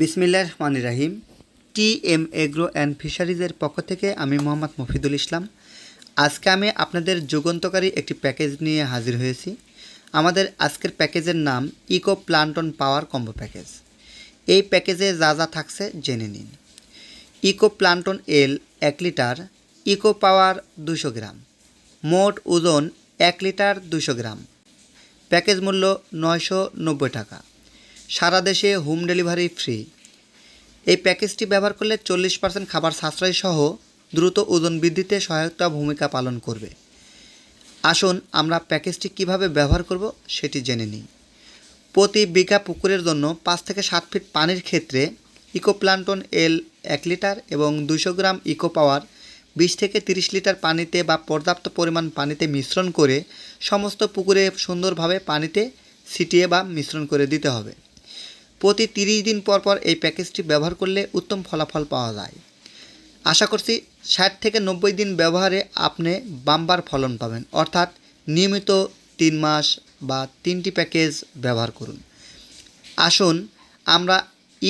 বিসমিল্লাহ রহমান রাহিম টি এম এগ্রো অ্যান্ড ফিশারিজের পক্ষ থেকে আমি মোহাম্মদ মফিদুল ইসলাম আজকে আমি আপনাদের যুগন্তকারী একটি প্যাকেজ নিয়ে হাজির হয়েছি আমাদের আজকের প্যাকেজের নাম eco plankton power combo package এই প্যাকেজে যা যা থাকছে জেনে নিন ইকো প্লান্টন এল এক লিটার ইকো পাওয়ার দুশো গ্রাম মোট ওজন এক লিটার দুশো গ্রাম প্যাকেজ মূল্য নয়শো টাকা সারা দেশে হোম ডেলিভারি ফ্রি এই প্যাকেজটি ব্যবহার করলে চল্লিশ পার্সেন্ট খাবার সাশ্রয় সহ দ্রুত ওজন বৃদ্ধিতে সহায়তা ভূমিকা পালন করবে আসুন আমরা প্যাকেজটি কিভাবে ব্যবহার করব সেটি জেনে নিই প্রতি বিঘা পুকুরের জন্য পাঁচ থেকে সাত ফিট পানির ক্ষেত্রে ইকোপ্লান্টন এল এক লিটার এবং দুশো গ্রাম ইকো পাওয়ার বিশ থেকে তিরিশ লিটার পানিতে বা পর্যাপ্ত পরিমাণ পানিতে মিশ্রণ করে সমস্ত পুকুরে সুন্দরভাবে পানিতে ছিটিয়ে বা মিশ্রণ করে দিতে হবে প্রতি তিরিশ দিন পর পর এই প্যাকেজটি ব্যবহার করলে উত্তম ফলাফল পাওয়া যায় আশা করছি ষাট থেকে নব্বই দিন ব্যবহারে আপনি বাম্বার ফলন পাবেন অর্থাৎ নিয়মিত তিন মাস বা তিনটি প্যাকেজ ব্যবহার করুন আসুন আমরা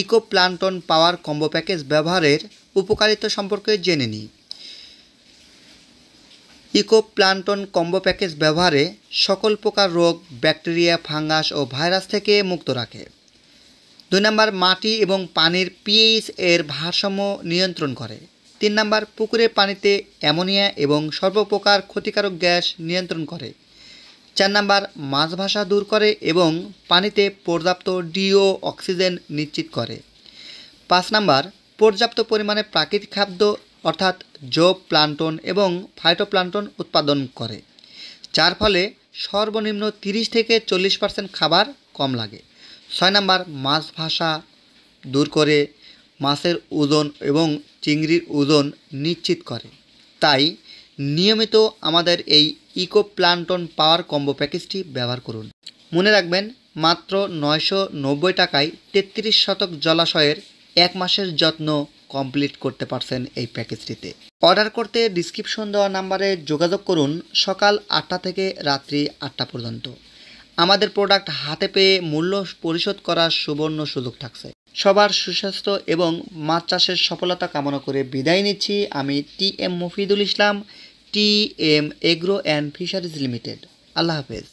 eco plankton power combo package ব্যবহারের উপকারিতা সম্পর্কে জেনে নিই ইকো প্লান্টন কম্বো প্যাকেজ ব্যবহারে সকল প্রকার রোগ ব্যাকটেরিয়া ফাঙ্গাস ও ভাইরাস থেকে মুক্ত রাখে দুই নম্বর মাটি এবং পানির পিএইচ এর ভারসাম্য নিয়ন্ত্রণ করে তিন নম্বর পুকুরের পানিতে অ্যামোনিয়া এবং সর্বপ্রকার ক্ষতিকারক গ্যাস নিয়ন্ত্রণ করে চার নম্বর মাছ ভাষা দূর করে এবং পানিতে পর্যাপ্ত ডিও অক্সিজেন নিশ্চিত করে পাঁচ নম্বর পর্যাপ্ত পরিমাণে প্রাকৃতিক খাদ্য অর্থাৎ জব প্লান্টন এবং ফাইটোপ্লান্টন উৎপাদন করে যার ফলে সর্বনিম্ন তিরিশ থেকে চল্লিশ পার্সেন্ট খাবার কম লাগে ছয় নাম্বার মাছ ভাষা দূর করে মাছের ওজন এবং চিংড়ির ওজন নিশ্চিত করে তাই নিয়মিত আমাদের এই ইকো প্লান্টন পাওয়ার কম্বো প্যাকেজটি ব্যবহার করুন মনে রাখবেন মাত্র নয়শো নব্বই টাকায় তেত্রিশ শতক জলাশয়ের এক মাসের যত্ন কমপ্লিট করতে পারছেন এই প্যাকেজটিতে অর্ডার করতে ডিসক্রিপশন দেওয়া নাম্বারে যোগাযোগ করুন সকাল আটটা থেকে রাত্রি আটটা পর্যন্ত আমাদের প্রোডাক্ট হাতে পেয়ে মূল্য পরিশোধ করার সুবর্ণ সুযোগ থাকছে সবার সুস্বাস্থ্য এবং মাছ চাষের সফলতা কামনা করে বিদায় নিচ্ছি আমি T M Mofidul Islam T M agro and fisheries limited আল্লাহ হাফেজ